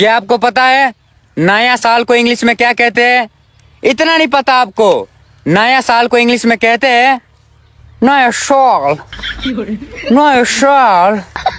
क्या आपको पता है नया साल को इंग्लिश में क्या कहते हैं इतना नहीं पता आपको नया साल को इंग्लिश में कहते हैं नया साल नया साल